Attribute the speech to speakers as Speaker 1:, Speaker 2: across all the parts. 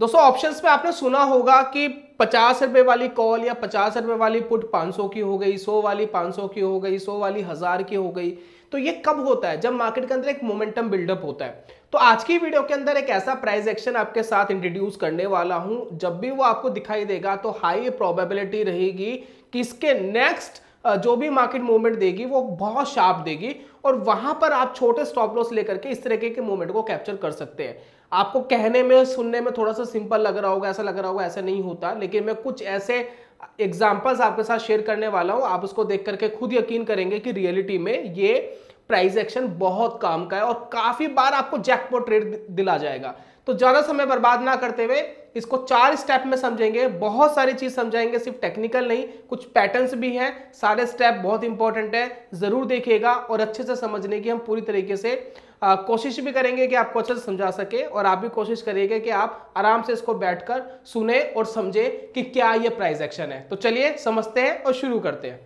Speaker 1: दोस्तों ऑप्शंस में आपने सुना होगा कि पचास रुपए वाली कॉल या पचास रुपए वाली पुट 500 की हो गई 100 वाली 500 की हो गई 100 वाली हजार की हो गई तो ये कब होता है जब मार्केट के अंदर एक मोमेंटम बिल्डअप होता है तो आज की वीडियो के अंदर एक ऐसा प्राइस एक्शन आपके साथ इंट्रोड्यूस करने वाला हूं जब भी वो आपको दिखाई देगा तो हाई प्रोबेबिलिटी रहेगी कि इसके नेक्स्ट जो भी मार्केट मूवमेंट देगी वो बहुत शार्प देगी और वहां पर आप छोटे स्टॉप लॉस लेकर के इस तरीके के मूवमेंट को कैप्चर कर सकते हैं आपको कहने में सुनने में थोड़ा सा सिंपल लग रहा होगा ऐसा लग रहा होगा ऐसा नहीं होता लेकिन मैं कुछ ऐसे एग्जाम्पल्स आपके साथ शेयर करने वाला हूँ आप उसको देख करके खुद यकीन करेंगे कि रियलिटी में ये प्राइस एक्शन बहुत काम का है और काफ़ी बार आपको जैकपॉट रेट दिला जाएगा तो ज़्यादा समय बर्बाद ना करते हुए इसको चार स्टेप में समझेंगे बहुत सारी चीज़ समझाएंगे सिर्फ टेक्निकल नहीं कुछ पैटर्न्स भी हैं सारे स्टेप बहुत इंपॉर्टेंट है ज़रूर देखिएगा और अच्छे से समझने की हम पूरी तरीके से कोशिश भी करेंगे कि आपको अच्छे से समझा सके और आप भी कोशिश करेंगे कि आप आराम से इसको बैठकर सुने और समझे कि क्या ये प्राइस एक्शन है तो चलिए समझते हैं और शुरू करते हैं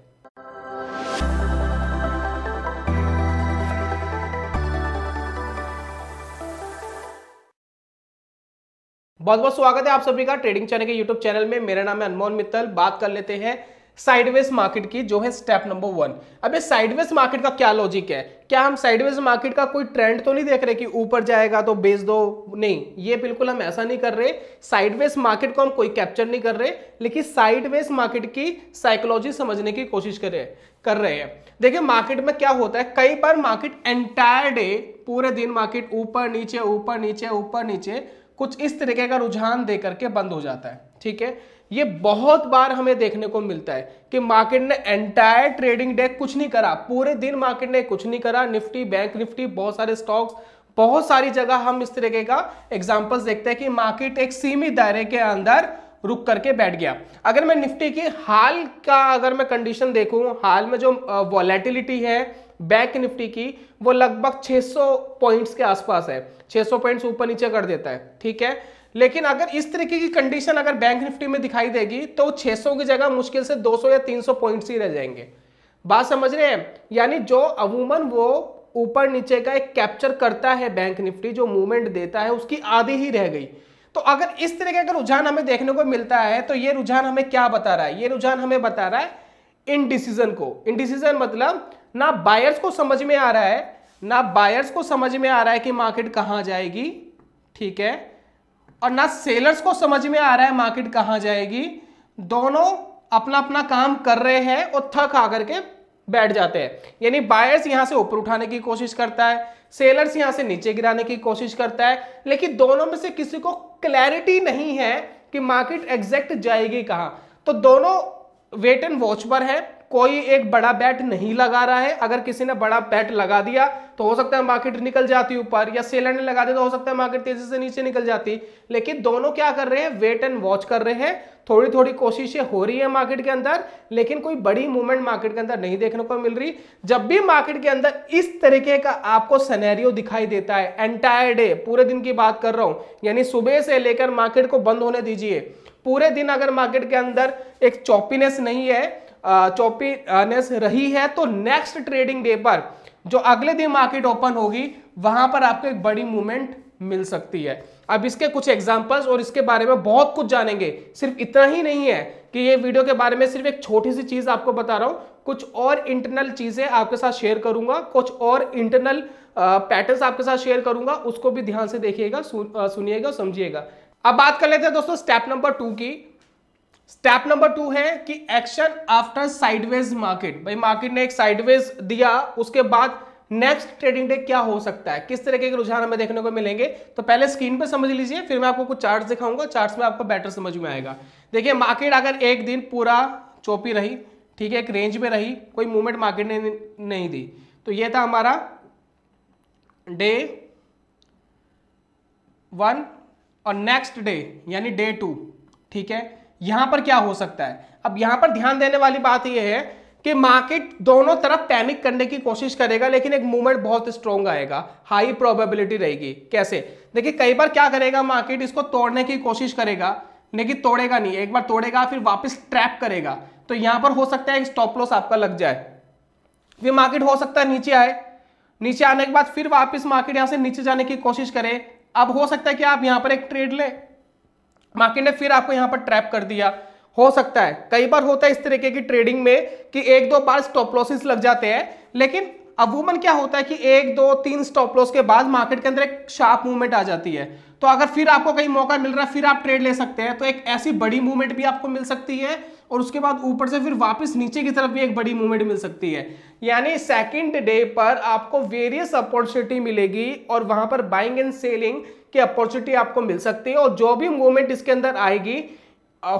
Speaker 1: बहुत बहुत स्वागत है आप सभी का ट्रेडिंग चैनल के यूट्यूब चैनल में मेरा नाम है अनमोल मित्तल बात कर लेते हैं साइडवेज मार्केट की जो है स्टेप नंबर वन अब ये साइडवेज मार्केट का क्या लॉजिक है क्या हम साइडवेज मार्केट का कोई ट्रेंड तो नहीं देख रहे कि ऊपर जाएगा तो बेच दो नहीं ये बिल्कुल हम ऐसा नहीं कर रहे साइडवेज मार्केट को हम कोई कैप्चर नहीं कर रहे लेकिन साइडवेज मार्केट की साइकोलॉजी समझने की कोशिश कर रहे कर रहे हैं देखिए मार्केट में क्या होता है कई बार मार्केट एंटायर डे पूरे दिन मार्केट ऊपर नीचे ऊपर नीचे ऊपर नीचे कुछ इस तरीके का रुझान दे करके बंद हो जाता है ठीक है ये बहुत बार हमें देखने को मिलता है कि मार्केट ने एंटायर ट्रेडिंग डे कुछ नहीं करा पूरे दिन मार्केट ने कुछ नहीं करा निफ्टी बैंक निफ्टी बहुत सारे स्टॉक्स बहुत सारी जगह हम इस तरीके का एग्जाम्पल देखते हैं कि मार्केट एक सीमित दायरे के अंदर रुक करके बैठ गया अगर मैं निफ्टी की हाल का अगर मैं कंडीशन देखूं हाल में जो वॉलेटिलिटी है बैंक निफ्टी की वो लगभग 600 पॉइंट्स के आसपास है 600 पॉइंट्स ऊपर नीचे कर देता है ठीक है लेकिन अगर इस तरीके की कंडीशन अगर बैंक निफ्टी में दिखाई देगी तो 600 की जगह मुश्किल से 200 या 300 पॉइंट्स ही रह जाएंगे बात समझ रहे हैं यानी जो अमूमन वो ऊपर नीचे का एक कैप्चर करता है बैंक निफ्टी जो मूवमेंट देता है उसकी आधी ही रह गई तो अगर इस तरह का अगर रुझान हमें देखने को मिलता है तो ये रुझान हमें क्या बता रहा है ये रुझान हमें बता रहा है इनडिसीजन को इनडिसीजन मतलब ना बायर्स को समझ में आ रहा है ना बायर्स को समझ में आ रहा है कि मार्केट कहाँ जाएगी ठीक है और ना सेलर्स को समझ में आ रहा है मार्केट कहां जाएगी दोनों अपना अपना काम कर रहे हैं और थक आकर के बैठ जाते हैं यानी बायर्स यहां से ऊपर उठाने की कोशिश करता है सेलर्स यहां से नीचे गिराने की कोशिश करता है लेकिन दोनों में से किसी को क्लैरिटी नहीं है कि मार्केट एग्जैक्ट जाएगी कहां तो दोनों वेट एंड वॉच पर है कोई एक बड़ा बैट नहीं लगा रहा है अगर किसी ने बड़ा बैट लगा दिया तो हो सकता है मार्केट निकल जाती ऊपर या सेलर ने लगा दिया तो हो सकता है मार्केट तेजी से नीचे निकल जाती लेकिन दोनों क्या कर रहे हैं वेट एंड वॉच कर रहे हैं थोड़ी थोड़ी कोशिशें हो रही है मार्केट के अंदर लेकिन कोई बड़ी मूवमेंट मार्केट के अंदर नहीं देखने को मिल रही जब भी मार्केट के अंदर इस तरीके का आपको सनेरियो दिखाई देता है एंटायर डे पूरे दिन की बात कर रहा हूं यानी सुबह से लेकर मार्केट को बंद होने दीजिए पूरे दिन अगर मार्केट के अंदर एक चौपीनेस नहीं है चौपीनेस रही है तो नेक्स्ट ट्रेडिंग डे पर जो अगले दिन मार्केट ओपन होगी वहां पर आपको एक बड़ी मूवमेंट मिल सकती है अब इसके कुछ एग्जाम्पल्स और इसके बारे में बहुत कुछ जानेंगे सिर्फ इतना ही नहीं है कि ये वीडियो के बारे में सिर्फ एक छोटी सी चीज़ आपको बता रहा हूं कुछ और इंटरनल चीज़ें आपके साथ शेयर करूंगा कुछ और इंटरनल पैटर्न्स आपके साथ शेयर करूंगा उसको भी ध्यान से देखिएगा सुनिएगा समझिएगा अब बात कर लेते हैं दोस्तों स्टेप नंबर टू की स्टेप नंबर टू है कि एक्शन आफ्टर साइडवेज मार्केट भाई मार्केट ने एक साइडवेज दिया उसके बाद नेक्स्ट ट्रेडिंग डे क्या हो सकता है किस तरीके के रुझान हमें देखने को मिलेंगे तो पहले स्क्रीन पे समझ लीजिए फिर मैं आपको कुछ चार्ट्स दिखाऊंगा चार्ट्स में आपको बेटर समझ में आएगा देखिए मार्केट अगर एक दिन पूरा चौपी रही ठीक है एक रेंज में रही कोई मूवमेंट मार्केट ने नहीं दी तो यह था हमारा डे वन और नेक्स्ट डे यानी डे टू ठीक है यहां पर क्या हो सकता है अब यहां पर ध्यान देने वाली बात यह है कि मार्केट दोनों तरफ पैनिक करने की कोशिश करेगा लेकिन एक मूवमेंट बहुत स्ट्रॉन्ग आएगा हाई प्रोबेबिलिटी रहेगी कैसे देखिए कई बार क्या करेगा मार्केट इसको तोड़ने की कोशिश करेगा लेकिन तोड़ेगा नहीं एक बार तोड़ेगा फिर वापस ट्रैप करेगा तो यहां पर हो सकता है स्टॉप लॉस आपका लग जाए फिर मार्केट हो सकता है नीचे आए नीचे आने के बाद फिर वापस मार्केट यहां से नीचे जाने की कोशिश करे अब हो सकता है कि आप यहां पर एक ट्रेड लें मार्केट ने फिर आपको यहाँ पर ट्रैप कर दिया हो सकता है कई बार होता है इस तरीके की ट्रेडिंग में कि एक दो बार स्टॉप लॉसेस लग जाते हैं लेकिन अबूमन क्या होता है कि एक दो तीन स्टॉप लॉस के बाद मार्केट के अंदर एक शार्प मूवमेंट आ जाती है तो अगर फिर आपको कहीं मौका मिल रहा है फिर आप ट्रेड ले सकते हैं तो एक ऐसी बड़ी मूवमेंट भी आपको मिल सकती है और उसके बाद ऊपर से फिर वापस नीचे की तरफ भी एक बड़ी मूवमेंट मिल सकती है यानी सेकेंड डे पर आपको वेरियस अपॉर्चुनिटी मिलेगी और वहां पर बाइंग एंड सेलिंग की अपॉर्चुनिटी आपको मिल सकती है और जो भी मूवमेंट इसके अंदर आएगी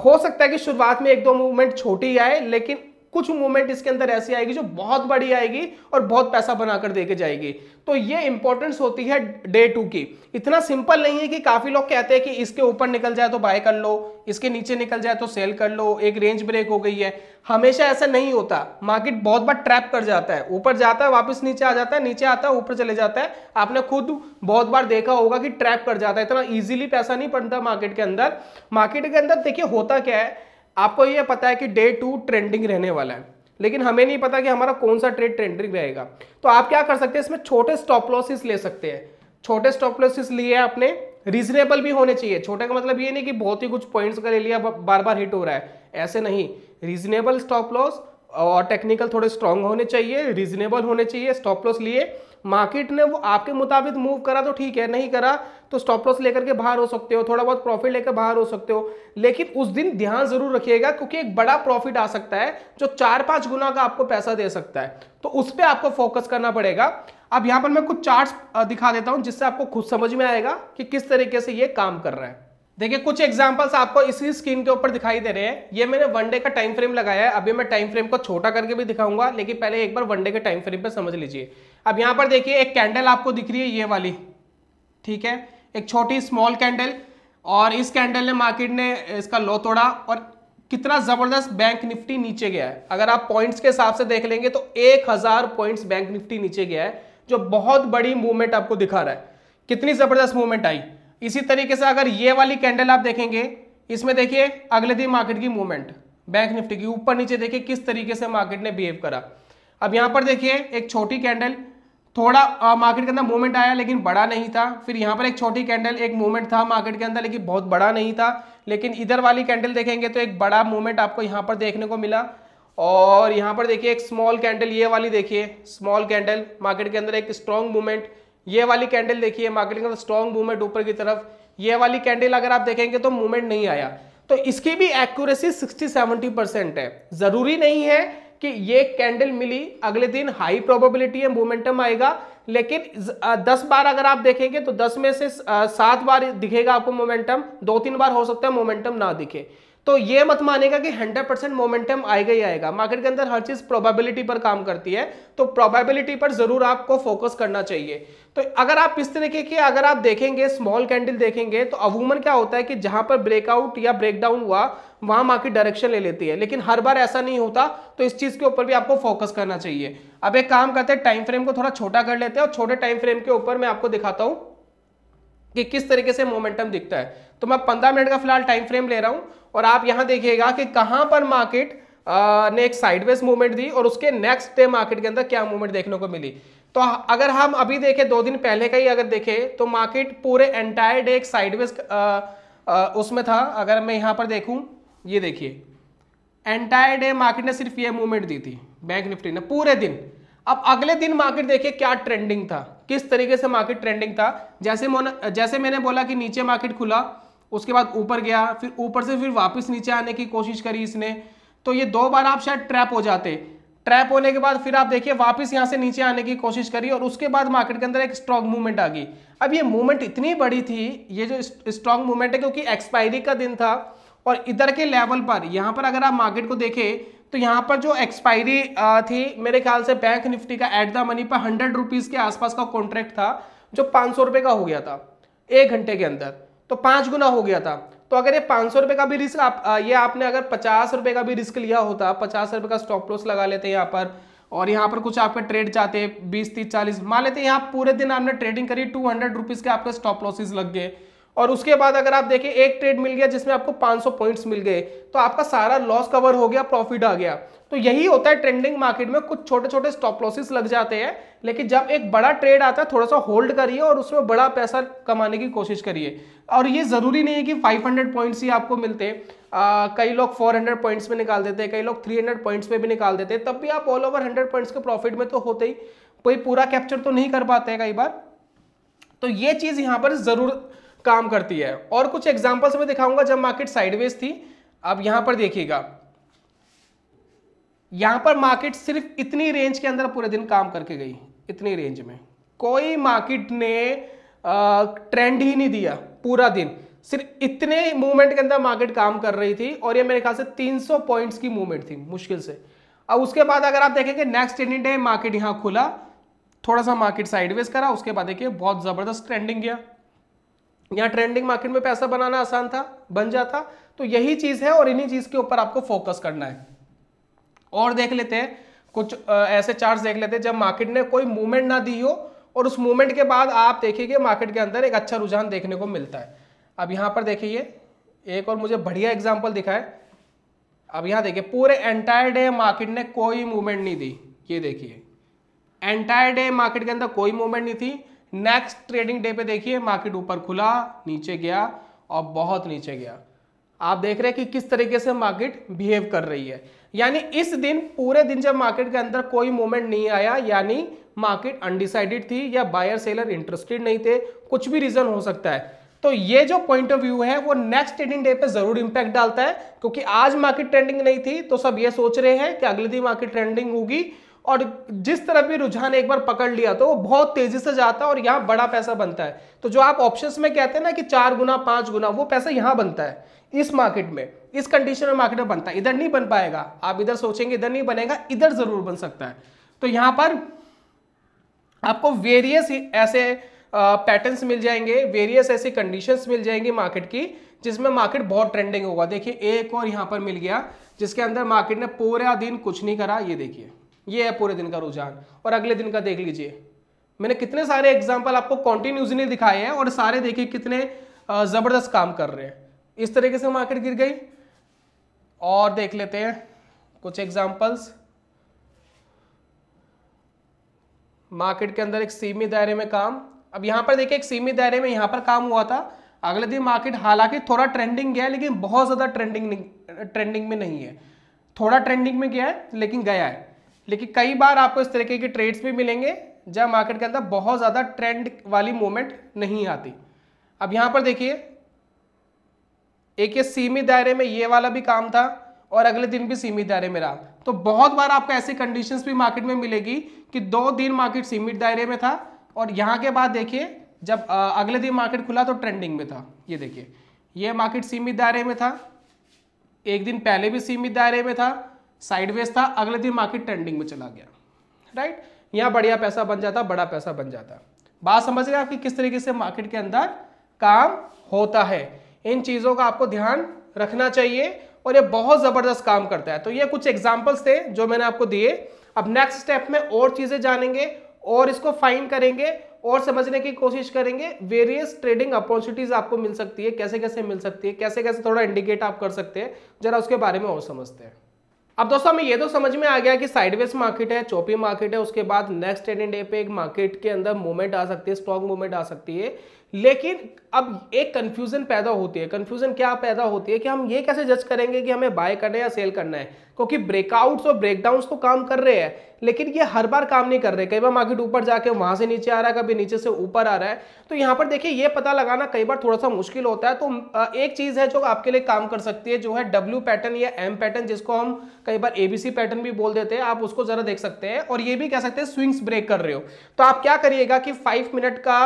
Speaker 1: हो सकता है कि शुरुआत में एक दो मूवमेंट छोटी आए लेकिन कुछ मूवमेंट इसके अंदर ऐसी आएगी जो बहुत बड़ी आएगी और बहुत पैसा बनाकर देके जाएगी तो ये इंपॉर्टेंस होती है डे टू की इतना सिंपल नहीं है कि काफी लोग कहते हैं कि इसके ऊपर निकल जाए तो बाय कर लो इसके नीचे निकल जाए तो सेल कर लो एक रेंज ब्रेक हो गई है हमेशा ऐसा नहीं होता मार्केट बहुत बार ट्रैप कर जाता है ऊपर जाता है वापस नीचे आ जाता है नीचे आता है ऊपर चले जाता है आपने खुद बहुत बार देखा होगा कि ट्रैप कर जाता है इतना ईजिली पैसा नहीं पड़ता मार्केट के अंदर मार्केट के अंदर देखिए होता क्या है आपको ये पता है कि डे टू ट्रेंडिंग रहने वाला है लेकिन हमें नहीं पता कि हमारा कौन सा ट्रेड ट्रेंडिंग रहेगा तो आप क्या कर सकते हैं इसमें छोटे स्टॉप लॉसिस ले सकते हैं छोटे स्टॉप लॉसिस लिए आपने रीजनेबल भी होने चाहिए छोटे का मतलब ये नहीं कि बहुत ही कुछ पॉइंट्स का ले लिया बार बार हिट हो रहा है ऐसे नहीं रीजनेबल स्टॉप लॉस और टेक्निकल थोड़े स्ट्रांग होने चाहिए रीजनेबल होने चाहिए स्टॉप लॉस लिए मार्केट ने वो आपके मुताबिक मूव करा तो ठीक है नहीं करा तो स्टॉप लॉस लेकर के बाहर हो सकते हो थोड़ा बहुत प्रॉफिट लेकर बाहर हो सकते हो लेकिन उस दिन ध्यान जरूर रखिएगा क्योंकि एक बड़ा प्रॉफिट आ सकता है जो चार पांच गुना का आपको पैसा दे सकता है तो उस पर आपको फोकस करना पड़ेगा अब यहां पर मैं कुछ चार्ट दिखा देता हूं जिससे आपको खुद समझ में आएगा कि किस तरीके से ये काम कर रहा है देखिए कुछ एग्जांपल्स आपको इसी स्क्रीन के ऊपर दिखाई दे रहे हैं ये मैंने वनडे का टाइम फ्रेम लगाया है अभी मैं टाइम फ्रेम को छोटा करके भी दिखाऊंगा लेकिन पहले एक बार वनडे के टाइम फ्रेम पर समझ लीजिए अब यहां पर देखिए एक कैंडल आपको दिख रही है ये वाली ठीक है एक छोटी स्मॉल कैंडल और इस कैंडल ने मार्केट ने इसका लो तोड़ा और कितना ज़बरदस्त बैंक निफ्टी नीचे गया है अगर आप पॉइंट्स के हिसाब से देख लेंगे तो एक हज़ार पॉइंट्स बैंक निफ्टी नीचे गया है जो बहुत बड़ी मूवमेंट आपको दिखा रहा है कितनी ज़बरदस्त मूवमेंट आई इसी तरीके से अगर ये वाली कैंडल आप देखेंगे इसमें देखिए अगले दिन मार्केट की मूवमेंट बैंक निफ्टी की ऊपर नीचे देखिए किस तरीके से मार्केट ने बिहेव करा अब यहां पर देखिए एक छोटी कैंडल थोड़ा मार्केट के अंदर मूवमेंट आया लेकिन बड़ा नहीं था फिर यहां पर एक छोटी कैंडल एक मूवमेंट था मार्केट के अंदर लेकिन बहुत बड़ा नहीं था लेकिन इधर वाली कैंडल देखेंगे तो एक बड़ा मूवमेंट आपको यहां पर देखने को मिला और यहां पर देखिए एक स्मॉल कैंडल ये वाली देखिए स्मॉल कैंडल मार्केट के अंदर एक स्ट्रॉन्ग मूवमेंट ये वाली कैंडल देखिए मार्केटिंग अंदर स्ट्रॉन्ग मूवमेंट ऊपर की तरफ ये वाली कैंडल अगर आप देखेंगे तो मूवमेंट नहीं आया तो इसकी भी एक्यूरेसी 60-70 परसेंट है जरूरी नहीं है कि ये कैंडल मिली अगले दिन हाई प्रोबेबिलिटी है मोमेंटम आएगा लेकिन दस बार अगर आप देखेंगे तो दस में से सात बार दिखेगा आपको मोमेंटम दो तीन बार हो सकता है मोमेंटम ना दिखे तो ये मत मानेगा कि 100 परसेंट मोमेंटम आएगा ही आएगा मार्केट के अंदर हर चीज प्रोबेबिलिटी पर काम करती है तो प्रोबेबिलिटी पर जरूर आपको फोकस करना चाहिए तो अगर आप इस तरीके के अगर आप देखेंगे स्मॉल कैंडल देखेंगे तो अवूमन क्या होता है कि जहां पर ब्रेकआउट या ब्रेकडाउन हुआ वहां मार्केट डायरेक्शन ले लेती है लेकिन हर बार ऐसा नहीं होता तो इस चीज के ऊपर भी आपको फोकस करना चाहिए अब एक काम करते हैं टाइम फ्रेम को थोड़ा छोटा कर लेते हैं और छोटे टाइम फ्रेम के ऊपर मैं आपको दिखाता हूं कि किस तरीके से मोमेंटम दिखता है तो मैं पंद्रह मिनट का फिलहाल टाइम फ्रेम ले रहा हूं और आप यहां देखिएगा कि कहां पर मार्केट ने एक साइडवेज मूवमेंट दी और उसके नेक्स्ट डे मार्केट के अंदर क्या मूवमेंट देखने को मिली तो अगर हम अभी देखें दो दिन पहले का ही अगर देखें तो मार्केट पूरे एंटायर डे एक साइडवेज उसमें था अगर मैं यहां पर देखूं ये देखिए एंटायर डे मार्केट ने सिर्फ ये मूवमेंट दी थी बैंक निफ्टी ने पूरे दिन अब अगले दिन मार्केट देखिए क्या ट्रेंडिंग था किस तरीके से मार्केट ट्रेंडिंग था जैसे जैसे मैंने बोला कि नीचे मार्केट खुला उसके बाद ऊपर गया फिर ऊपर से फिर वापस नीचे आने की कोशिश करी इसने तो ये दो बार आप शायद ट्रैप हो जाते ट्रैप होने के बाद फिर आप देखिए वापस यहाँ से नीचे आने की कोशिश करी और उसके बाद मार्केट के अंदर एक स्ट्रॉन्ग मूवमेंट आ गई अब ये मूवमेंट इतनी बड़ी थी ये जो स्ट्रॉन्ग मूवमेंट है क्योंकि एक्सपायरी का दिन था और इधर के लेवल पर यहाँ पर अगर आप मार्केट को देखें तो यहाँ पर जो एक्सपायरी थी मेरे ख्याल से बैंक निफ्टी का एट द मनी पर हंड्रेड रुपीज़ के आसपास का कॉन्ट्रैक्ट था जो पाँच सौ का हो गया था एक घंटे के अंदर तो पांच गुना हो गया था तो अगर ये पांच सौ रुपए का भी रिस्क आप ये आपने अगर पचास रुपए का भी रिस्क लिया होता पचास रुपए का स्टॉप लॉस लगा लेते यहाँ पर और यहाँ पर कुछ आपके ट्रेड चाहते बीस तीस चालीस मान लेते यहाँ पूरे दिन आपने ट्रेडिंग करी टू हंड्रेड रुपीज़ के आपके स्टॉप लॉसेज लग गए और उसके बाद अगर आप देखें एक ट्रेड मिल गया जिसमें आपको 500 पॉइंट्स मिल गए तो आपका सारा लॉस कवर हो गया प्रॉफिट आ गया तो यही होता है ट्रेंडिंग मार्केट में कुछ छोटे छोटे स्टॉप लॉसेस लग जाते हैं लेकिन जब एक बड़ा ट्रेड आता है थोड़ा सा होल्ड करिए और उसमें बड़ा पैसा कमाने की कोशिश करिए और ये ज़रूरी नहीं है कि 500 पॉइंट्स ही आपको मिलते आ, कई लोग 400 पॉइंट्स में निकाल देते हैं कई लोग 300 पॉइंट्स में भी निकाल देते हैं तब भी आप ऑल ओवर 100 पॉइंट्स के प्रॉफिट में तो होते ही कोई पूरा कैप्चर तो नहीं कर पाते कई बार तो ये चीज़ यहाँ पर ज़रूर काम करती है और कुछ एग्जाम्पल्स मैं दिखाऊंगा जब मार्केट साइडवेज थी अब यहां पर देखिएगा यहां पर मार्केट सिर्फ इतनी रेंज के अंदर पूरे दिन काम करके गई इतनी रेंज में कोई मार्केट ने ट्रेंड ही नहीं दिया पूरा दिन सिर्फ इतने मूवमेंट के अंदर मार्केट काम कर रही थी और ये मेरे ख्याल से 300 पॉइंट्स की मूवमेंट थी मुश्किल से अब उसके बाद अगर आप देखेंगे नेक्स्ट ट्रेंडिंग डे मार्केट यहाँ खुला थोड़ा सा मार्केट साइडवेज करा उसके बाद देखिए बहुत ज़बरदस्त ट्रेंडिंग गया यहाँ ट्रेंडिंग मार्केट में पैसा बनाना आसान था बन जाता तो यही चीज़ है और इन्हीं चीज़ के ऊपर आपको फोकस करना है और देख लेते हैं कुछ ऐसे चार्ट देख लेते हैं जब मार्केट ने कोई मूवमेंट ना दी हो और उस मूवमेंट के बाद आप देखिए मार्केट के अंदर एक अच्छा रुझान देखने को मिलता है अब यहाँ पर देखिए एक और मुझे बढ़िया एग्जाम्पल दिखा है अब यहाँ देखिए पूरे एंटायर डे मार्केट ने कोई मूवमेंट नहीं दी ये देखिए एंटायर डे मार्केट के अंदर कोई मूवमेंट नहीं थी नेक्स्ट ट्रेडिंग डे पे देखिए मार्केट ऊपर खुला नीचे गया और बहुत नीचे गया आप देख रहे हैं कि किस तरीके से मार्केट बिहेव कर रही है यानी इस दिन पूरे दिन जब मार्केट के अंदर कोई मूवमेंट नहीं आया यानी मार्केट अनडिसाइडेड थी या बायर सेलर इंटरेस्टेड नहीं थे कुछ भी रीजन हो सकता है तो ये जो पॉइंट ऑफ व्यू है वो नेक्स्ट ट्रेडिंग डे पे जरूर इंपैक्ट डालता है क्योंकि आज मार्केट ट्रेंडिंग नहीं थी तो सब ये सोच रहे हैं कि अगले दिन मार्केट ट्रेंडिंग होगी और जिस तरफ भी रुझान एक बार पकड़ लिया तो वो बहुत तेजी से जाता है और यहाँ बड़ा पैसा बनता है तो जो आप ऑप्शंस में कहते हैं ना कि चार गुना पांच गुना वो पैसा यहाँ बनता है इस मार्केट में इस कंडीशन में मार्केट में बनता है इधर नहीं बन पाएगा आप इधर सोचेंगे इधर नहीं बनेगा इधर जरूर बन सकता है तो यहाँ पर आपको वेरियस ऐसे पैटर्न मिल जाएंगे वेरियस ऐसी कंडीशन मिल जाएंगी मार्केट की जिसमें मार्केट बहुत ट्रेंडिंग होगा देखिए एक और यहाँ पर मिल गया जिसके अंदर मार्केट ने पूरा दिन कुछ नहीं करा ये देखिए ये है पूरे दिन का रुझान और अगले दिन का देख लीजिए मैंने कितने सारे एग्जाम्पल आपको कॉन्टिन्यूसली दिखाए हैं और सारे देखिए कितने ज़बरदस्त काम कर रहे हैं इस तरीके से मार्केट गिर गई और देख लेते हैं कुछ एग्जाम्पल्स मार्केट के अंदर एक सीमित दायरे में काम अब यहां पर देखिए एक सीमित दायरे में यहां पर काम हुआ था अगले दिन मार्केट हालांकि थोड़ा ट्रेंडिंग गया लेकिन बहुत ज़्यादा ट्रेंडिंग ट्रेंडिंग में नहीं है थोड़ा ट्रेंडिंग में गया है लेकिन गया है लेकिन कई बार आपको इस तरीके के ट्रेड्स भी मिलेंगे जहां मार्केट के अंदर बहुत ज़्यादा ट्रेंड वाली मूवमेंट नहीं आती अब यहां पर देखिए एक ये सीमित दायरे में ये वाला भी काम था और अगले दिन भी सीमित दायरे में रहा तो बहुत बार आपको ऐसी कंडीशंस भी मार्केट में मिलेगी कि दो दिन मार्केट सीमित दायरे में था और यहाँ के बाद देखिए जब अगले दिन मार्केट खुला तो ट्रेंडिंग में था ये देखिए ये मार्केट सीमित दायरे में था एक दिन पहले भी सीमित दायरे में था साइडवेज था अगले दिन मार्केट ट्रेंडिंग में चला गया राइट यहाँ बढ़िया पैसा बन जाता बड़ा पैसा बन जाता बात समझ रहे आपकी किस तरीके से मार्केट के अंदर काम होता है इन चीज़ों का आपको ध्यान रखना चाहिए और ये बहुत ज़बरदस्त काम करता है तो ये कुछ एग्जाम्पल्स थे जो मैंने आपको दिए अब नेक्स्ट स्टेप में और चीज़ें जानेंगे और इसको फाइन करेंगे और समझने की कोशिश करेंगे वेरियस ट्रेडिंग अपॉर्चुनिटीज़ आपको मिल सकती है कैसे कैसे मिल सकती है कैसे कैसे थोड़ा इंडिकेट आप कर सकते हैं जरा उसके बारे में और समझते हैं अब दोस्तों हमें ये तो समझ में आ गया कि साइडवेज मार्केट है चौपी मार्केट है उसके बाद नेक्स्ट ट्रेडिंग डे पे एक मार्केट के अंदर मूवमेंट आ सकती है स्ट्रॉन्ग मूवमेंट आ सकती है लेकिन अब एक कंफ्यूजन पैदा होती है कंफ्यूजन क्या पैदा होती है कि हम ये कैसे जज करेंगे कि हमें बाय करना है या सेल करना है क्योंकि ब्रेकआउट्स और ब्रेकडाउन्स तो काम कर रहे हैं लेकिन ये हर बार काम नहीं कर रहे कई बार मार्केट ऊपर जाके वहां से नीचे आ रहा है कभी नीचे से ऊपर आ रहा है तो यहाँ पर देखिए ये पता लगाना कई बार थोड़ा सा मुश्किल होता है तो एक चीज़ है जो आपके लिए काम कर सकती है जो है डब्ल्यू पैटर्न या एम पैटर्न जिसको हम कई बार एबीसी पैटर्न भी बोल देते हैं आप उसको जरा देख सकते हैं और ये भी कह सकते हैं स्विंग्स ब्रेक कर रहे हो तो आप क्या करिएगा कि फाइव मिनट का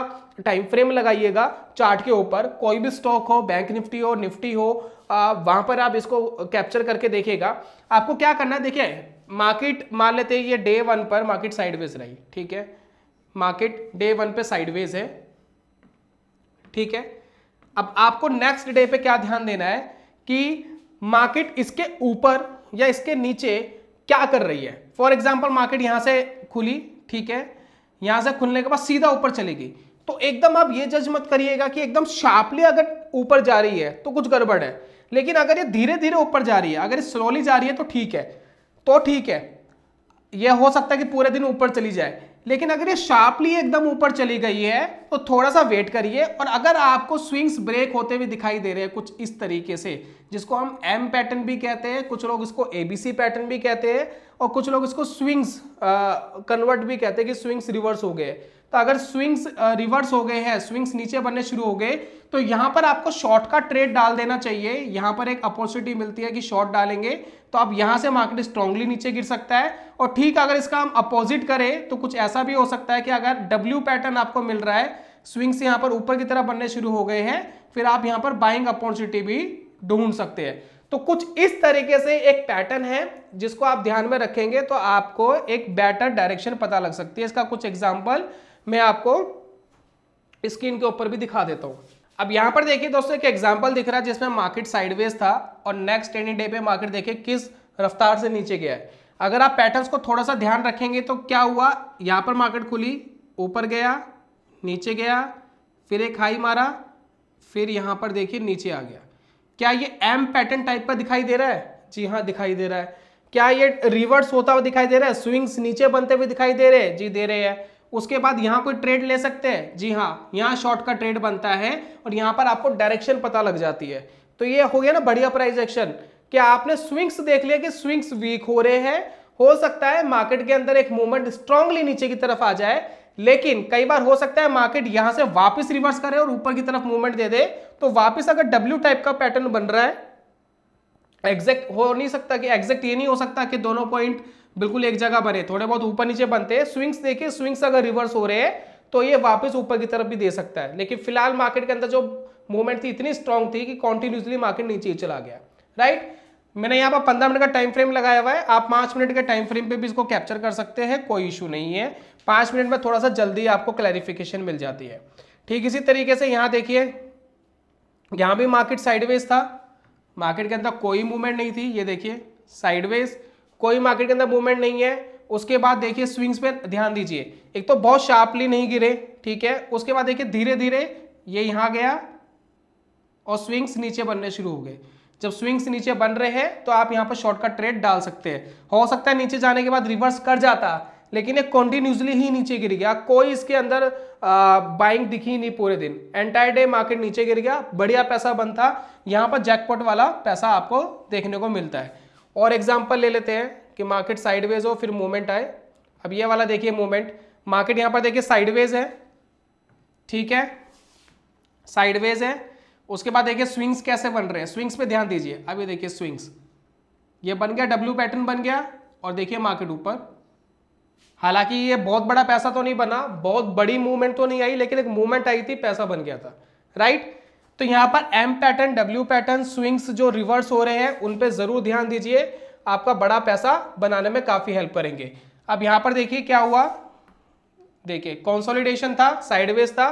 Speaker 1: टाइम फ्रेम लगाइएगा चार्ट के ऊपर कोई भी स्टॉक हो बैंक निफ्टी हो निफ्टी हो वहां पर आप इसको कैप्चर करके देखिएगा आपको क्या करना है देखिए मार्केट मान लेते हैं ये डे वन पर मार्केट साइडवेज रही ठीक है मार्केट डे वन पे साइडवेज है ठीक है अब आपको नेक्स्ट डे पे क्या ध्यान देना है कि मार्केट इसके ऊपर या इसके नीचे क्या कर रही है फॉर एग्जाम्पल मार्केट यहां से खुली ठीक है यहां से खुलने के बाद सीधा ऊपर चलेगी तो एकदम आप ये जज मत करिएगा कि एकदम शार्पली अगर ऊपर जा रही है तो कुछ गड़बड़ है लेकिन अगर ये धीरे धीरे ऊपर जा रही है अगर ये स्लोली जा रही है तो ठीक है तो ठीक है ये हो सकता है कि पूरे दिन ऊपर चली जाए लेकिन अगर ये शार्पली एकदम ऊपर चली गई है तो थोड़ा सा वेट करिए और अगर आपको स्विंग्स ब्रेक होते हुए दिखाई दे रहे हैं कुछ इस तरीके से जिसको हम एम पैटर्न भी कहते हैं कुछ लोग इसको एबीसी पैटर्न भी कहते हैं और कुछ लोग इसको स्विंग्स कन्वर्ट भी कहते हैं कि स्विंग्स रिवर्स हो गए तो अगर स्विंग्स रिवर्स हो गए हैं स्विंग्स नीचे बनने शुरू हो गए तो यहां पर आपको शॉर्ट का ट्रेड डाल देना चाहिए यहां पर एक अपॉर्चुनिटी मिलती है कि शॉर्ट डालेंगे तो आप यहां से मार्केट स्ट्रांगली नीचे गिर सकता है और ठीक अगर इसका हम अपोजिट करें तो कुछ ऐसा भी हो सकता है कि अगर डब्ल्यू पैटर्न आपको मिल रहा है स्विंग्स यहां पर ऊपर की तरफ बनने शुरू हो गए हैं फिर आप यहां पर बाइंग अपॉर्चुनिटी भी ढूंढ सकते हैं तो कुछ इस तरीके से एक पैटर्न है जिसको आप ध्यान में रखेंगे तो आपको एक बेटर डायरेक्शन पता लग सकती है इसका कुछ एग्जाम्पल मैं आपको स्क्रीन के ऊपर भी दिखा देता हूँ अब यहाँ पर देखिए दोस्तों एक एग्जाम्पल दिख रहा है जिसमें मार्केट साइडवेज था और नेक्स्ट टेन डे पे मार्केट देखिए किस रफ्तार से नीचे गया है अगर आप पैटर्न्स को थोड़ा सा ध्यान रखेंगे तो क्या हुआ यहाँ पर मार्केट खुली ऊपर गया नीचे गया फिर एक हाई मारा फिर यहाँ पर देखिए नीचे आ गया क्या ये एम पैटर्न टाइप का दिखाई दे रहा है जी हाँ दिखाई दे रहा है क्या ये रिवर्स होता हुआ दिखाई दे रहा है स्विंग्स नीचे बनते हुए दिखाई दे रहे हैं जी दे रहे हैं उसके बाद यहाँ कोई ट्रेड ले सकते हैं जी हाँ यहाँ शॉर्ट का ट्रेड बनता है और यहाँ पर आपको डायरेक्शन पता लग जाती है तो ये हो गया ना बढ़िया प्राइस एक्शन कि आपने स्विंग्स देख लिया कि स्विंग्स वीक हो रहे हैं हो सकता है मार्केट के अंदर एक मूवमेंट स्ट्रांगली नीचे की तरफ आ जाए लेकिन कई बार हो सकता है मार्केट यहां से वापस रिवर्स करे और ऊपर की तरफ मूवमेंट दे दे तो वापस अगर डब्ल्यू टाइप का पैटर्न बन रहा है एग्जैक्ट हो नहीं सकता कि एग्जैक्ट ये नहीं हो सकता कि दोनों पॉइंट बिल्कुल एक जगह पर है थोड़े बहुत ऊपर नीचे बनते हैं स्विंग्स देखिए स्विंग्स अगर रिवर्स हो रहे हैं तो ये वापस ऊपर की तरफ भी दे सकता है लेकिन फिलहाल मार्केट के अंदर जो मूवमेंट थी इतनी स्ट्रांग थी कि कॉन्टिन्यूसली मार्केट नीचे ही चला गया राइट मैंने यहाँ पर पंद्रह मिनट का टाइम फ्रेम लगाया हुआ है आप पाँच मिनट के टाइम फ्रेम पर भी इसको कैप्चर कर सकते हैं कोई इशू नहीं है पाँच मिनट में थोड़ा सा जल्दी आपको क्लैरिफिकेशन मिल जाती है ठीक इसी तरीके से यहाँ देखिए यहाँ भी मार्केट साइडवेज था मार्केट के अंदर कोई मूवमेंट नहीं थी ये देखिए साइडवेज कोई मार्केट के अंदर मूवमेंट नहीं है उसके बाद देखिए स्विंग्स पे ध्यान दीजिए एक तो बहुत शार्पली नहीं गिरे ठीक है उसके बाद देखिए धीरे धीरे ये यहाँ गया और स्विंग्स नीचे बनने शुरू हो गए जब स्विंग्स नीचे बन रहे हैं तो आप यहाँ पर शॉर्टकट ट्रेड डाल सकते हैं हो सकता है नीचे जाने के बाद रिवर्स कर जाता लेकिन ये कॉन्टिन्यूसली ही नीचे गिर गया कोई इसके अंदर बाइंग दिखी नहीं पूरे दिन एंटायर डे मार्केट नीचे गिर गया बढ़िया पैसा बनता यहाँ पर जैकपॉट वाला पैसा आपको देखने को मिलता है और एग्जाम्पल ले लेते हैं कि मार्केट साइडवेज हो फिर मूवमेंट आए अब ये वाला देखिए मूवमेंट मार्केट यहाँ पर देखिए साइडवेज है ठीक है साइडवेज है उसके बाद देखिए स्विंग्स कैसे बन रहे हैं स्विंग्स पे ध्यान दीजिए अब ये देखिए स्विंग्स ये बन गया डब्ल्यू पैटर्न बन गया और देखिए मार्केट ऊपर हालांकि ये बहुत बड़ा पैसा तो नहीं बना बहुत बड़ी मूवमेंट तो नहीं आई लेकिन एक मूवमेंट आई थी पैसा बन गया था राइट तो यहां पर M pattern W pattern swings जो रिवर्स हो रहे हैं उन पर ज़रूर ध्यान दीजिए आपका बड़ा पैसा बनाने में काफ़ी हेल्प करेंगे अब यहां पर देखिए क्या हुआ देखिए कॉन्सोलिडेशन था साइडवेज था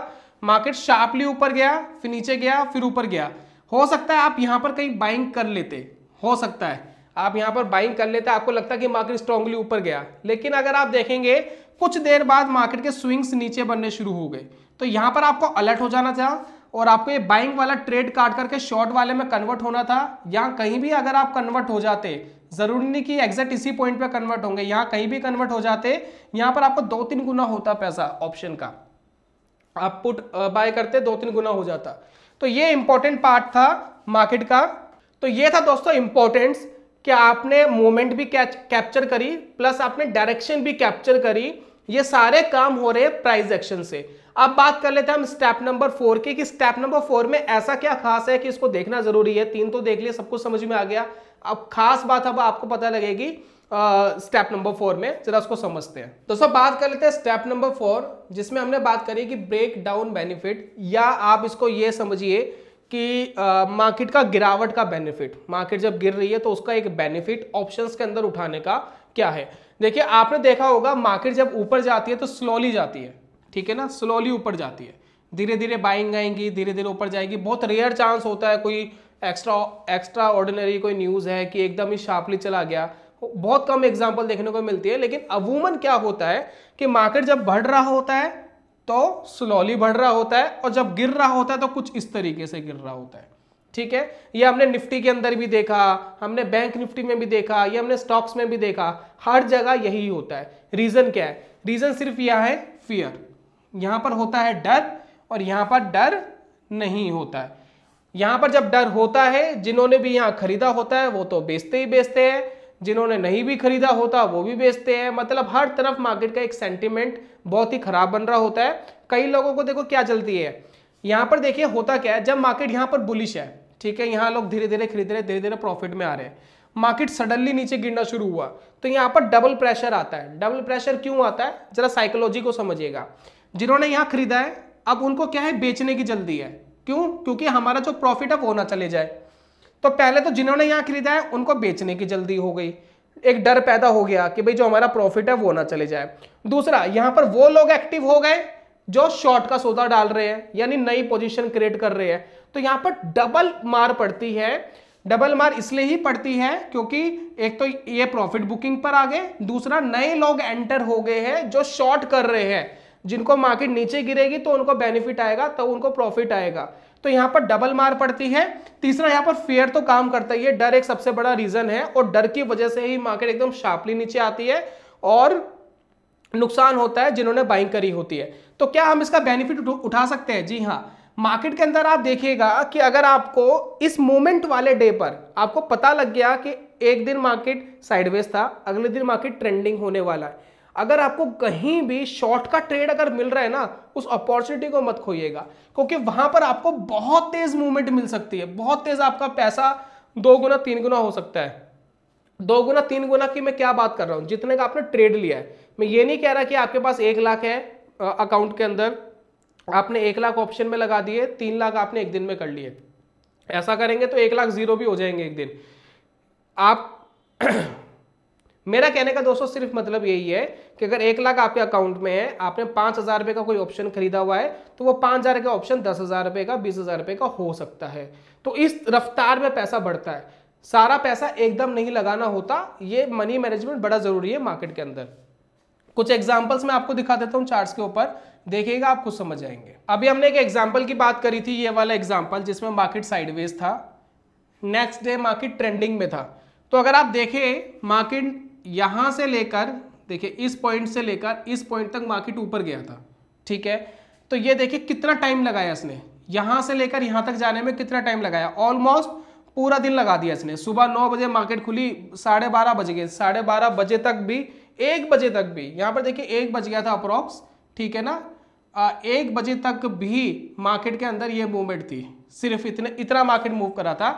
Speaker 1: मार्केट शार्पली ऊपर गया फिर नीचे गया फिर ऊपर गया हो सकता है आप यहां पर कहीं बाइंग कर लेते हो सकता है आप यहां पर बाइंग कर लेते आपको लगता है कि मार्केट स्ट्रांगली ऊपर गया लेकिन अगर आप देखेंगे कुछ देर बाद मार्केट के स्विंग्स नीचे बनने शुरू हो गए तो यहां पर आपको अलर्ट हो जाना चाहिए और आपको ये बाइंग वाला ट्रेड काट करके शॉर्ट वाले में कन्वर्ट होना था यहाँ कहीं भी अगर आप कन्वर्ट हो जाते जरूरी नहीं कि एग्जैक्ट इसी पॉइंट पे कन्वर्ट होंगे यहाँ कहीं भी कन्वर्ट हो जाते यहाँ पर आपको दो तीन गुना होता पैसा ऑप्शन का आप पुट बाय करते दो तीन गुना हो जाता तो ये इंपॉर्टेंट पार्ट था मार्केट का तो ये था दोस्तों इंपॉर्टेंट्स कि आपने मोमेंट भी कैप्चर करी प्लस आपने डायरेक्शन भी कैप्चर करी ये सारे काम हो रहे प्राइस एक्शन से अब बात कर लेते हैं हम स्टेप नंबर फोर की कि स्टेप नंबर फोर में ऐसा क्या खास है कि इसको देखना जरूरी है तीन तो देख लिया सब कुछ समझ में आ गया अब खास बात अब आपको पता लगेगी स्टेप नंबर फोर में जरा उसको समझते हैं तो सब बात कर लेते हैं स्टेप नंबर फोर जिसमें हमने बात करी कि ब्रेक डाउन बेनिफिट या आप इसको ये समझिए कि मार्केट का गिरावट का बेनिफिट मार्केट जब गिर रही है तो उसका एक बेनिफिट ऑप्शन के अंदर उठाने का क्या है देखिए आपने देखा होगा मार्केट जब ऊपर जाती है तो स्लोली जाती है ठीक है ना स्लोली ऊपर जाती है धीरे धीरे बाइंग आएंगी धीरे धीरे ऊपर जाएगी बहुत रेयर चांस होता है कोई एक्स्ट्रा एक्स्ट्रा ऑर्डिनरी कोई न्यूज़ है कि एकदम ही शार्पली चला गया बहुत कम एग्जाम्पल देखने को मिलती है लेकिन अवूमन क्या होता है कि मार्केट जब बढ़ रहा होता है तो स्लोली बढ़ रहा होता है और जब गिर रहा होता है तो कुछ इस तरीके से गिर रहा होता है ठीक है ये हमने निफ्टी के अंदर भी देखा हमने बैंक निफ्टी में भी देखा ये हमने स्टॉक्स में भी देखा हर जगह यही होता है रीज़न क्या है रीज़न सिर्फ यह है फियर यहाँ पर होता है डर और यहां पर डर नहीं होता है यहां पर जब डर होता है जिन्होंने भी यहाँ खरीदा होता है वो तो बेचते ही बेचते हैं जिन्होंने नहीं भी खरीदा होता वो भी बेचते हैं मतलब हर तरफ मार्केट का एक सेंटिमेंट बहुत ही खराब बन रहा होता है कई लोगों को देखो क्या चलती है यहां पर देखिए होता क्या है जब मार्केट यहाँ पर बुलिश है ठीक है यहाँ लोग धीरे धीरे खरीद रहे धीरे धीरे प्रॉफिट में आ रहे हैं मार्केट सडनली नीचे गिरना शुरू हुआ तो यहाँ पर डबल प्रेशर आता है डबल प्रेशर क्यों आता है जरा साइकोलॉजी को समझिएगा जिन्होंने यहाँ खरीदा है अब उनको क्या है बेचने की जल्दी है क्यों क्योंकि हमारा जो प्रॉफिट है वो ना चले जाए तो पहले तो जिन्होंने यहाँ खरीदा है उनको बेचने की जल्दी हो गई एक डर पैदा हो गया कि भाई जो हमारा प्रॉफिट है वो ना चले जाए दूसरा यहाँ पर वो लोग एक्टिव हो गए जो शॉर्ट का सौदा डाल रहे हैं यानी नई पोजिशन क्रिएट कर रहे हैं तो यहाँ पर डबल मार पड़ती है डबल मार इसलिए ही पड़ती है क्योंकि एक तो ये प्रॉफिट बुकिंग पर आ गए दूसरा नए लोग एंटर हो गए हैं जो शॉर्ट कर रहे हैं जिनको मार्केट नीचे गिरेगी तो उनको बेनिफिट आएगा तो उनको प्रॉफिट आएगा तो यहाँ पर डबल मार पड़ती है तीसरा यहाँ पर फेयर तो काम करता ही है डर एक सबसे बड़ा रीजन है और डर की वजह से ही मार्केट एकदम शार्पली नीचे आती है और नुकसान होता है जिन्होंने बाइंग करी होती है तो क्या हम इसका बेनिफिट उठा सकते हैं जी हाँ मार्केट के अंदर आप देखिएगा कि अगर आपको इस मोमेंट वाले डे पर आपको पता लग गया कि एक दिन मार्केट साइडवेज था अगले दिन मार्केट ट्रेंडिंग होने वाला है अगर आपको कहीं भी शॉर्ट का ट्रेड अगर मिल रहा है ना उस अपॉर्चुनिटी को मत खोइएगा क्योंकि वहां पर आपको बहुत तेज मूवमेंट मिल सकती है बहुत तेज आपका पैसा दो गुना तीन गुना हो सकता है दो गुना तीन गुना की मैं क्या बात कर रहा हूं जितने का आपने ट्रेड लिया है मैं ये नहीं कह रहा कि आपके पास एक लाख है अकाउंट के अंदर आपने एक लाख ऑप्शन में लगा दिए तीन लाख आपने एक दिन में कर लिए ऐसा करेंगे तो एक लाख जीरो भी हो जाएंगे एक दिन आप मेरा कहने का दोस्तों सिर्फ मतलब यही है कि अगर एक लाख आपके अकाउंट में है आपने पाँच हज़ार रुपये का कोई ऑप्शन खरीदा हुआ है तो वो पाँच हज़ार का ऑप्शन दस हज़ार रुपये का बीस हज़ार रुपये का हो सकता है तो इस रफ्तार में पैसा बढ़ता है सारा पैसा एकदम नहीं लगाना होता ये मनी मैनेजमेंट बड़ा ज़रूरी है मार्केट के अंदर कुछ एग्जाम्पल्स मैं आपको दिखा देता हूँ चार्ट्स के ऊपर देखिएगा आप कुछ समझ जाएंगे अभी हमने एक एग्जाम्पल की बात करी थी ये वाला एग्जाम्पल जिसमें मार्केट साइडवेज था नेक्स्ट डे मार्केट ट्रेंडिंग में था तो अगर आप देखें मार्केट यहां से लेकर देखिए इस पॉइंट से लेकर इस पॉइंट तक मार्केट ऊपर गया था ठीक है तो ये देखिए कितना टाइम लगाया इसने यहाँ से लेकर यहां तक जाने में कितना टाइम लगाया ऑलमोस्ट पूरा दिन लगा दिया इसने सुबह नौ बजे मार्केट खुली साढ़े बारह बज गए साढ़े बारह बजे तक भी एक बजे तक भी यहाँ पर देखिए एक बज गया था अप्रॉक्स ठीक है ना आ, एक बजे तक भी मार्केट के अंदर ये मूवमेंट थी सिर्फ इतने इतना मार्केट मूव करा था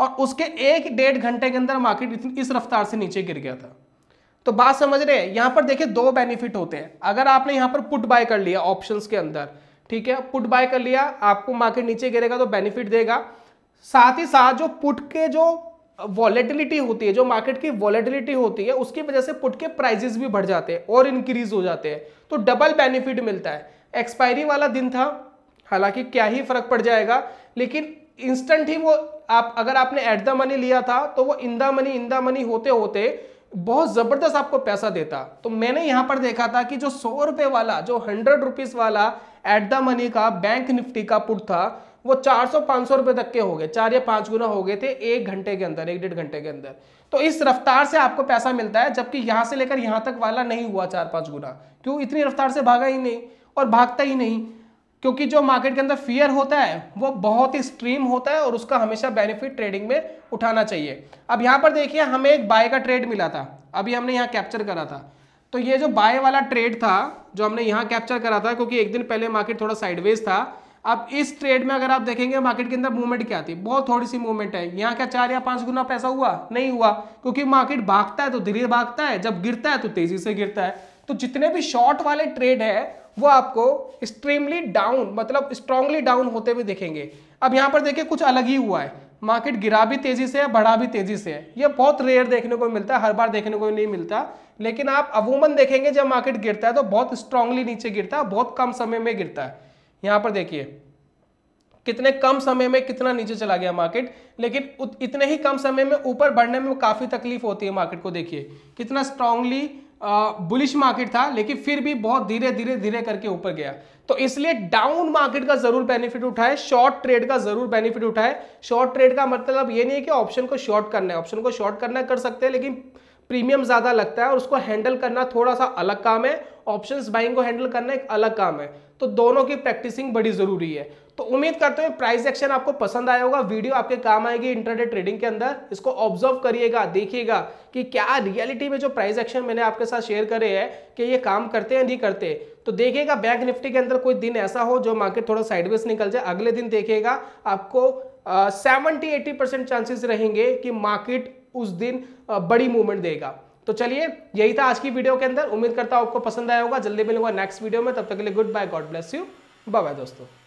Speaker 1: और उसके एक डेढ़ घंटे के अंदर मार्केट इस रफ्तार से नीचे गिर गया था तो बात समझ रहे हैं यहां पर देखिए दो बेनिफिट होते हैं अगर आपने यहां पर पुट बाय कर लिया ऑप्शन के अंदर ठीक है पुट बाय कर लिया आपको मार्केट नीचे गिरेगा तो बेनिफिट देगा साथ ही साथ जो पुट के जो वॉलेटिलिटी होती है जो मार्केट की वॉलेटिलिटी होती है उसकी वजह से पुट के प्राइजेस भी बढ़ जाते हैं और इंक्रीज हो जाते हैं तो डबल बेनिफिट मिलता है एक्सपायरी वाला दिन था हालांकि क्या ही फर्क पड़ जाएगा लेकिन इंस्टेंट ही वो आप अगर आपने एट द मनी लिया था तो वो in the money in the money होते होते बहुत ज़बरदस्त आपको पैसा देता तो मैंने यहां पर देखा था कि जो सौ रुपए वाला जो हंड्रेड रुपीज़ वाला एट द मनी का बैंक निफ्टी का पुट था वो 400-500 रुपए तक के हो गए चार या पांच गुना हो गए थे एक घंटे के अंदर एक डेढ़ घंटे के अंदर तो इस रफ्तार से आपको पैसा मिलता है जबकि यहां से लेकर यहां तक वाला नहीं हुआ चार पांच गुना क्यों इतनी रफ्तार से भागा ही नहीं और भागता ही नहीं क्योंकि जो मार्केट के अंदर फियर होता है वो बहुत ही स्ट्रीम होता है और उसका हमेशा बेनिफिट ट्रेडिंग में उठाना चाहिए अब यहाँ पर देखिए हमें एक बाय का ट्रेड मिला था अभी हमने यहाँ कैप्चर करा था तो ये जो बाय वाला ट्रेड था जो हमने यहाँ कैप्चर करा था क्योंकि एक दिन पहले मार्केट थोड़ा साइडवेज था अब इस ट्रेड में अगर आप देखेंगे मार्केट के अंदर मूवमेंट क्या थी बहुत थोड़ी सी मूवमेंट है यहाँ क्या चार या पाँच गुना पैसा हुआ नहीं हुआ क्योंकि मार्केट भागता है तो धीरे भागता है जब गिरता है तो तेजी से गिरता है तो जितने भी शॉर्ट वाले ट्रेड है वो आपको एक्सट्रीमली डाउन मतलब स्ट्रांगली डाउन होते हुए देखेंगे अब यहाँ पर देखिए कुछ अलग ही हुआ है मार्केट गिरा भी तेजी से है बढ़ा भी तेजी से है ये बहुत रेयर देखने को मिलता है हर बार देखने को नहीं मिलता लेकिन आप अवूमन देखेंगे जब मार्केट गिरता है तो बहुत स्ट्रांगली नीचे गिरता है बहुत कम समय में गिरता है यहाँ पर देखिए कितने कम समय में कितना नीचे चला गया मार्केट लेकिन इतने ही कम समय में ऊपर बढ़ने में काफ़ी तकलीफ होती है मार्केट को देखिए कितना स्ट्रांगली बुलिश मार्केट था लेकिन फिर भी बहुत धीरे धीरे धीरे करके ऊपर गया तो इसलिए डाउन मार्केट का जरूर बेनिफिट उठाए शॉर्ट ट्रेड का जरूर बेनिफिट उठाए शॉर्ट ट्रेड का मतलब ये नहीं है कि ऑप्शन को शॉर्ट करना है ऑप्शन को शॉर्ट करना कर सकते हैं लेकिन प्रीमियम ज़्यादा लगता है और उसको हैंडल करना थोड़ा सा अलग काम है ऑप्शंस बाइंग को हैंडल करना एक अलग काम है तो दोनों की प्रैक्टिसिंग बड़ी ज़रूरी है तो उम्मीद करते हैं प्राइस एक्शन आपको पसंद आया होगा वीडियो आपके काम आएगी इंटरनेट ट्रेडिंग के अंदर इसको ऑब्जर्व करिएगा देखिएगा कि क्या रियलिटी में जो प्राइस एक्शन मैंने आपके साथ शेयर करे हैं कि ये काम करते हैं नहीं करते तो देखिएगा बैंक निफ्टी के अंदर कोई दिन ऐसा हो जो मार्केट थोड़ा साइडवेज निकल जाए अगले दिन देखिएगा आपको सेवेंटी एटी परसेंट चांसेस रहेंगे कि मार्केट उस दिन बड़ी मूवमेंट देगा तो चलिए यही था आज की वीडियो के अंदर उम्मीद करता हूं आपको पसंद आया होगा जल्दी मिलूंगा नेक्स्ट वीडियो में तब तक के लिए good bye God bless you bye bye दोस्तों